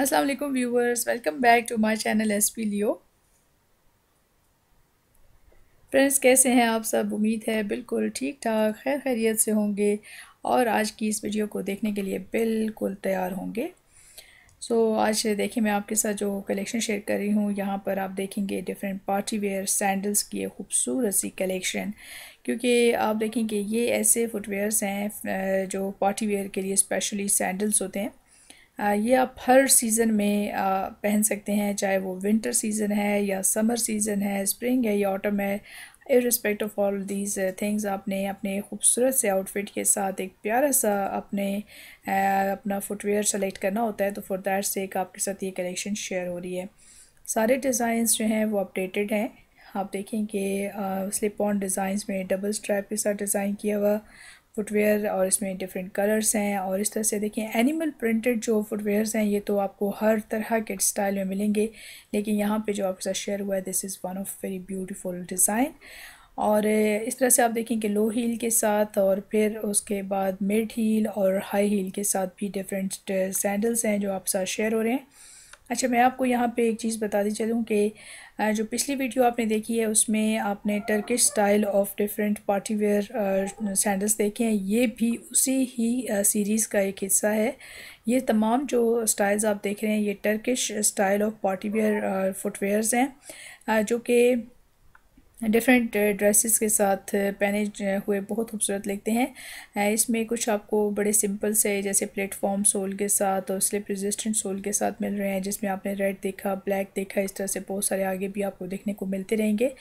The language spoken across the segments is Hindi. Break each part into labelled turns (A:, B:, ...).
A: अस्सलाम वालेकुम viewers welcome back to my channel S P Leo friends कैसे हैं आप सब उम्मीद है बिल्कुल ठीक ठाक खैर खैरियत से होंगे और आज की इस वीडियो को देखने के लिए बिल्कुल तैयार होंगे सो so, आज देखिए मैं आपके साथ जो कलेक्शन शेयर कर रही हूँ यहाँ पर आप देखेंगे डिफरेंट पार्टी वेयर सैंडल्स की खूबसूरत सी कलेक्शन क्योंकि आप देखेंगे ये ऐसे फुटवेयर्स हैं जो पार्टी वेयर के लिए स्पेशली सैंडल्स होते हैं ये आप हर सीज़न में पहन सकते हैं चाहे वो विंटर सीज़न है या समर सीज़न है स्प्रिंग है या ऑटम है respect of all these things आपने अपने खूबसूरत से आउटफिट के साथ एक प्यारा सा अपने अपना फुटवेयर सेलेक्ट करना होता है तो फॉर दैट से एक आपके साथ ये कलेक्शन शेयर हो रही है सारे डिज़ाइंस जो हैं वो अपडेटेड हैं आप देखें कि स्लिप ऑन डिज़ाइंस में डबल स्ट्रैप के साथ डिज़ाइन किया हुआ फुटवेयर और इसमें डिफरेंट कलर्स हैं और इस तरह से देखें एनिमल प्रिंटेड जो फुटवेयर्स हैं ये तो आपको हर तरह के स्टाइल में मिलेंगे लेकिन यहाँ पे जो आपके साथ शेयर हुआ है this is one of very beautiful design और इस तरह से आप देखें कि लो हील के साथ और फिर उसके बाद मिड हील और हाई हील के साथ भी डिफरेंट सैंडल्स हैं जो आपके साथ शेयर हो रहे हैं अच्छा मैं आपको यहाँ पे एक चीज़ बताती चलूँ कि जो पिछली वीडियो आपने देखी है उसमें आपने Turkish style of different party wear sandals देखे हैं ये भी उसी ही सीरीज़ का एक हिस्सा है ये तमाम जो स्टाइल्स आप देख रहे हैं ये Turkish style of party wear footwears हैं जो कि डिफरेंट ड्रेसेस uh, के साथ uh, पहने हुए बहुत खूबसूरत लगते हैं uh, इसमें कुछ आपको बड़े सिंपल से जैसे प्लेटफॉर्म सोल के साथ और स्लिप रेजिस्टेंट सोल के साथ मिल रहे हैं जिसमें आपने रेड देखा ब्लैक देखा इस तरह से बहुत सारे आगे भी आपको देखने को मिलते रहेंगे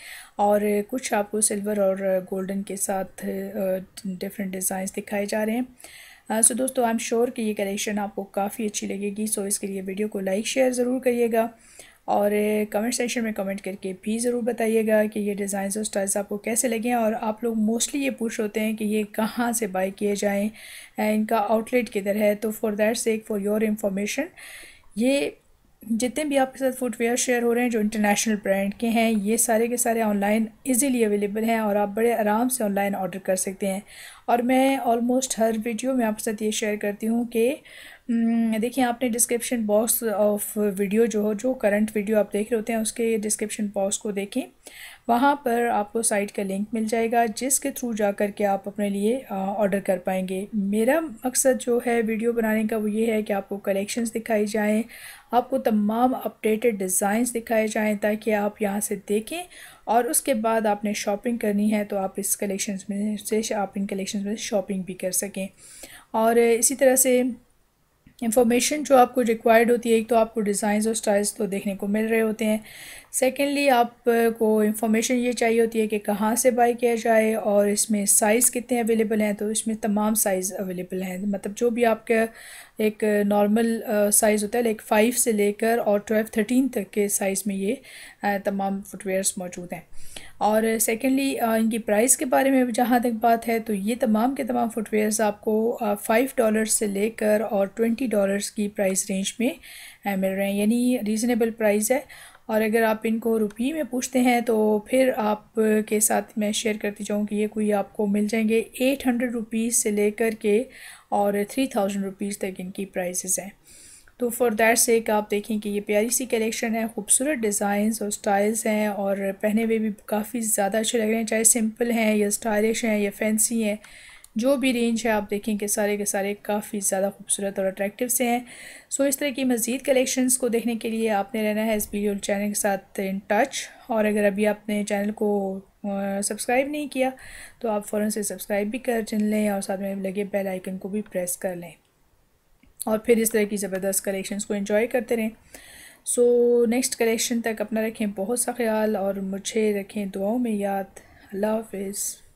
A: और कुछ आपको सिल्वर और गोल्डन के साथ डिफरेंट डिज़ाइंस दिखाए जा रहे हैं सो so, दोस्तों आई एम श्योर कि ये कलेक्शन आपको काफ़ी अच्छी लगेगी सो so, इसके लिए वीडियो को लाइक शेयर ज़रूर करिएगा और कमेंट सेक्शन में कमेंट करके भी ज़रूर बताइएगा कि ये डिज़ाइन और स्टाइल्स आपको कैसे लगे और आप लोग मोस्टली ये पूछ होते हैं कि ये कहाँ से बाई किए जाएँ इनका आउटलेट किधर है तो for that sake for your information ये जितने भी आपके साथ फुटवेयर शेयर हो रहे हैं जो इंटरनेशनल ब्रांड के हैं ये सारे के सारे ऑनलाइन इजीली अवेलेबल हैं और आप बड़े आराम से ऑनलाइन ऑर्डर कर सकते हैं और मैं ऑलमोस्ट हर वीडियो में आपके साथ ये शेयर करती हूँ कि हम्म, देखिए आपने डिस्क्रिप्शन बॉक्स ऑफ वीडियो जो हो जो करंट वीडियो आप देख रहे होते हैं उसके डिस्क्रिप्शन बॉक्स को देखें वहाँ पर आपको साइट का लिंक मिल जाएगा जिसके थ्रू जा कर के आप अपने लिए ऑर्डर कर पाएंगे मेरा मकसद जो है वीडियो बनाने का वो ये है कि आपको कलेक्शंस दिखाई जाएँ आपको तमाम अपडेटेड डिज़ाइंस दिखाए जाएँ ताकि आप यहाँ से देखें और उसके बाद आपने शॉपिंग करनी है तो आप इस कलेक्शंस में से आप इन कलेक्शन में शॉपिंग भी कर सकें और इसी तरह से इन्फॉर्मेशन जो आपको रिक्वायर्ड होती है एक तो आपको डिज़ाइंस और स्टाइल्स तो देखने को मिल रहे होते हैं सेकेंडली आपको इंफॉर्मेशन ये चाहिए होती है कि कहाँ से बाई किया जाए और इसमें साइज़ कितने अवेलेबल हैं तो इसमें तमाम साइज़ अवेलेबल हैं मतलब जो भी आपका एक नॉर्मल साइज़ होता है लाइक फ़ाइव से लेकर और ट्वेल्व थर्टीन तक के साइज़ में ये तमाम फुटवेयर्स मौजूद हैं और सेकेंडली इनकी प्राइस के बारे में जहाँ तक बात है तो ये तमाम के तमाम फुटवेयर्स आपको फ़ाइव डॉलर से लेकर और ट्वेंटी डॉलर्स की प्राइस रेंज में मिल रहे हैं यानी रीज़नेबल प्राइस है और अगर आप इनको रुपये में पूछते हैं तो फिर आप के साथ मैं शेयर करती जाऊँ कि ये कोई आपको मिल जाएंगे एट हंड्रेड रुपीज़ से लेकर के और थ्री थाउजेंड रुपीज़ तक इनकी प्राइसेस हैं तो फॉर दैट सेक आप देखें कि ये प्यारी सी कलेक्शन है खूबसूरत डिज़ाइंस और स्टाइल्स हैं और पहने हुए भी काफ़ी ज़्यादा अच्छे लग रहे हैं चाहे सिंपल हैं या स्टाइलिश हैं या फैंसी हैं जो भी रेंज है आप देखेंगे सारे के सारे काफ़ी ज़्यादा खूबसूरत और अट्रैक्टिव से हैं सो इस तरह की मज़ीद कलेक्शंस को देखने के लिए आपने रहना है इस वीडियो चैनल के साथ इन टच और अगर अभी आपने चैनल को सब्सक्राइब नहीं किया तो आप फ़ौर से सब्सक्राइब भी कर लें और साथ में लगे बेल आइकन को भी प्रेस कर लें और फिर इस तरह की ज़बरदस्त कलेक्शंस को इन्जॉय करते रहें सो नेक्स्ट कलेक्शन तक अपना रखें बहुत सा ख्याल और मुझे रखें दुआओं में याद अल्लाह हाफिज़